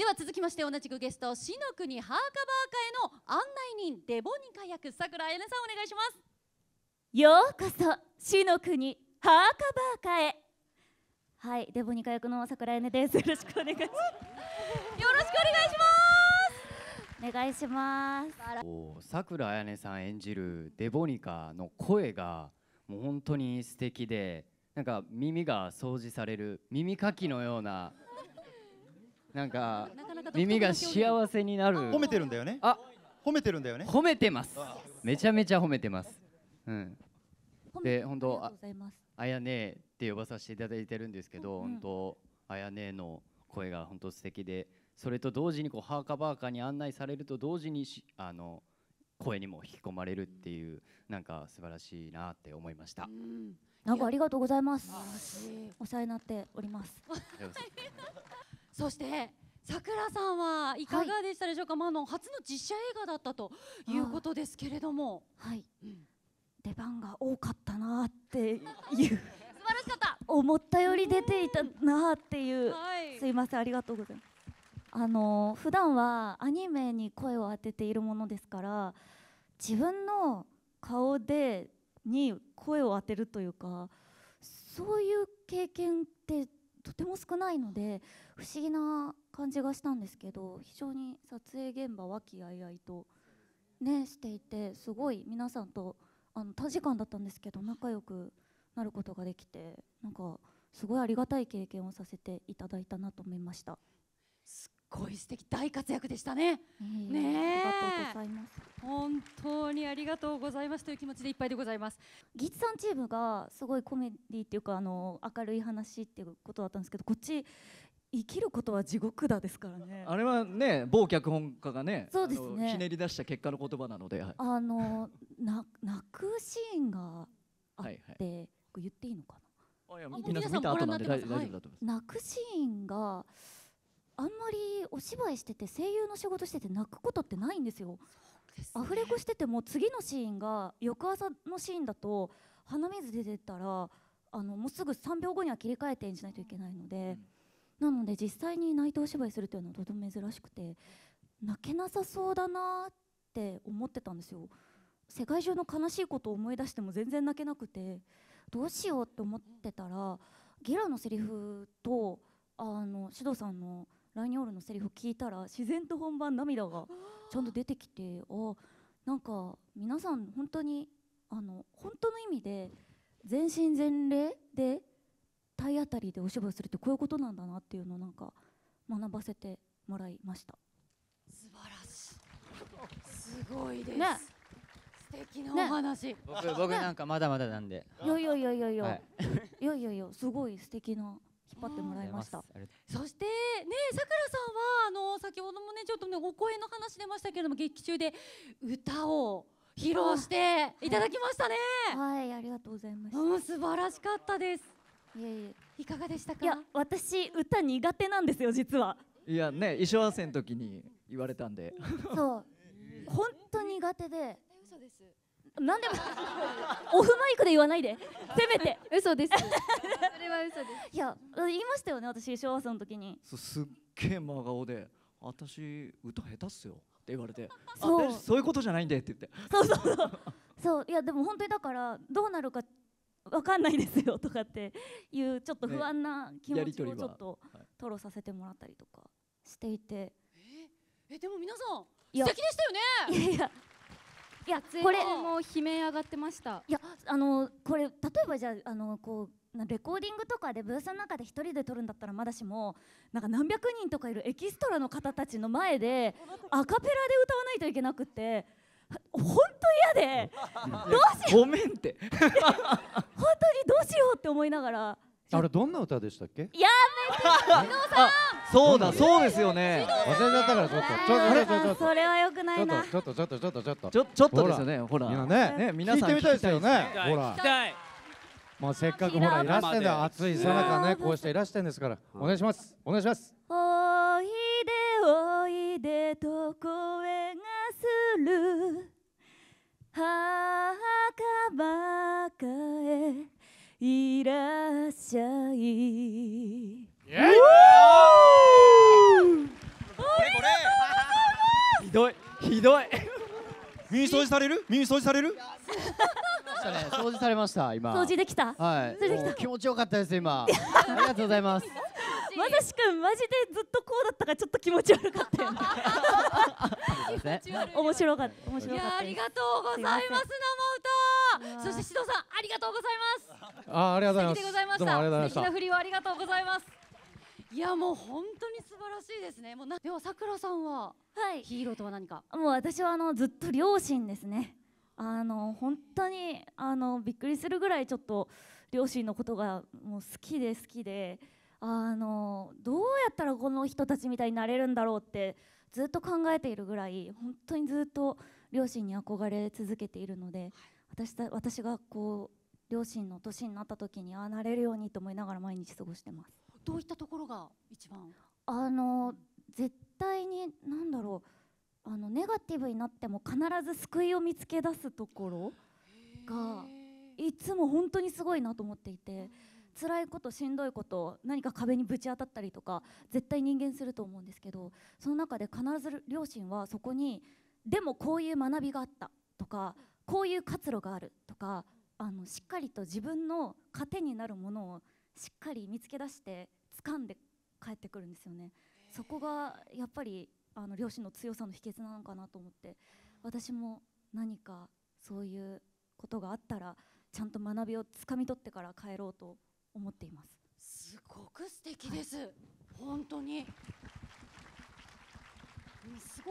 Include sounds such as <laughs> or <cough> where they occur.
では続きまして同じくゲスト死の国ハーカバーカへの案内人デボニカ役桜彩音さんお願いしますようこそ死の国ハーカバーカへはいデボニカ役の桜彩音ですよろしくお願いしますよろしくお願いしますお願いします桜彩音さん演じるデボニカの声がもう本当に素敵でなんか耳が掃除される耳かきのようななんか耳が幸せになる褒めてるんだよねあ褒めてるんだよね褒めてますめちゃめちゃ褒めてますうんで本当ああやねって呼ばさせていただいてるんですけど、うん、本当あやねの声が本当素敵でそれと同時にこうハーカバーカに案内されると同時にしあの声にも引き込まれるっていうなんか素晴らしいなって思いました。うん、なんかありがとうございます。お世話になっております。そしてさくらさんはいかがでしたでしょうか、はい、まあ、あの初の実写映画だったということですけれども、はい、うん、出番が多かったなっていう素晴らしかった思ったより出ていたなっていう、はい、すいませんありがとうございます。あの普段はアニメに声を当てているものですから自分の顔でに声を当てるというかそういう経験ってとても少ないので不思議な感じがしたんですけど非常に撮影現場和気あいあいと、ね、していてすごい皆さんとあの短時間だったんですけど仲良くなることができてなんかすごいありがたい経験をさせていただいたなと思いました。ごい素敵大活躍でしたね。ねありがとうございます。本当にありがとうございますという気持ちでいっぱいでございます。ギツさんチームがすごいコメディっていうかあの明るい話っていうことだったんですけど、こっち生きることは地獄だですからね。あれはね、某脚本家がね、そうですねひねり出した結果の言葉なので、はい、あのな泣くシーンがあって、はいはい、言っていいのかな。あいや皆さん見た後なんで大丈夫だと思います。泣くシーンが。あんまりお芝居してて声優の仕事してて泣くことってないんですよ。すね、アフレコしてても次のシーンが翌朝のシーンだと鼻水出てたらあのもうすぐ3秒後には切り替えて演じないといけないので、うん、なので実際に泣いてお芝居するというのはとても珍しくて泣けなさそうだなって思ってたんですよ。世界中の悲しいことを思い出しても全然泣けなくてどうしようって思ってたらギラのセリフとあの獅童さんの「ライニオールのセリフ聞いたら自然と本番涙がちゃんと出てきてあなんか皆さん本当にあの本当の意味で全身全霊で体当たりでお芝居するってこういうことなんだなっていうのをなんか学ばせてもらいました素晴らしいすごいです、ね、素敵なお話、ね、僕僕なんかまだまだなんで、ね、いやいやいやいやいや、はい、いやいやいやすごい素敵な引っ張ってもらいましたそしてねさくらさんはあの先ほどもねちょっとねお声の話出ましたけれども劇中で歌を披露していただきましたね、はい、はい、ありがとうございます。た、うん、素晴らしかったですいえいえいかがでしたかいや私歌苦手なんですよ実はいやね衣装合わせの時に言われたんでそう本当苦手で嘘ですなんでもオフマイクで言わないでせめて嘘ですは嘘ですいや言いましたよね私昭和生の時にそうすっげえ真顔で「私歌下手っすよ」って言われて「そうそういうことじゃないんで」って言ってそうそうそうそういやでも本当にだからどうなるかわかんないですよとかっていうちょっと不安な気持ちをちょっと吐露させてもらったりとかしていて、ええでも皆さん素敵でしたよねいやいやいやこれも悲鳴上がってましたいやあのこれ例えばじゃあのこうレコーディングとかでブースの中で1人で撮るんだったらまだしもなんか何百人とかいるエキストラの方たちの前でアカペラで歌わないといけなくて本当嫌で <laughs> どうしようごめんって <laughs> 本当にどうしようって思いながらあれどんな歌でしたっけやめてそうだそうですよね忘れちゃったからちょっとちょっとそれはよくないなちょっとちょっとちょっとちょっとちょっとですよねほらね皆さん聞いてみたいですよねほら聞きたいもうせっかくほらいらしてんだよ暑いさなかねこうしていらしてんですからお願いしますお願いしますおいでおいでと声がする墓場かへいらっしゃいおひどいひどい <laughs> 耳掃除される耳掃除されるしたね。掃除されました、今。掃除できた。はい。気持ちよかったです、今。<laughs> ありがとうございます。まさしくん、マジでずっとこうだったから、ちょっと気持ち悪かったよ面白かった。面白かった。ありがとうございます。生歌。そして、指導さん、ありがとうございます。あ、ありがとうございます。ありした。素敵な振りをありがとうございます。いやもう本当に素晴らしいですね。もうなではさくらさんは、はい、ヒーローとは何か。もう私はあのずっと両親ですね。あの本当にあのびっくりするぐらいちょっと両親のことがもう好きで好きであのどうやったらこの人たちみたいになれるんだろうってずっと考えているぐらい本当にずっと両親に憧れ続けているので、私た私がこう両親の年になった時にああなれるようにと思いながら毎日過ごしてます。どういったところが一番あの絶対に何だろうあのネガティブになっても必ず救いを見つけ出すところがいつも本当にすごいなと思っていて辛いことしんどいこと何か壁にぶち当たったりとか絶対人間すると思うんですけどその中で必ず両親はそこにでもこういう学びがあったとかこういう活路があるとかあのしっかりと自分の糧になるものをしっかり見つけ出して掴んで帰ってくるんですよね。そこがやっぱりあの両親の強さの秘訣なのかなと思って私も何かそういうことがあったらちゃんと学びをつかみ取ってから帰ろうと思っていますすごく素敵です、はい、本当にすご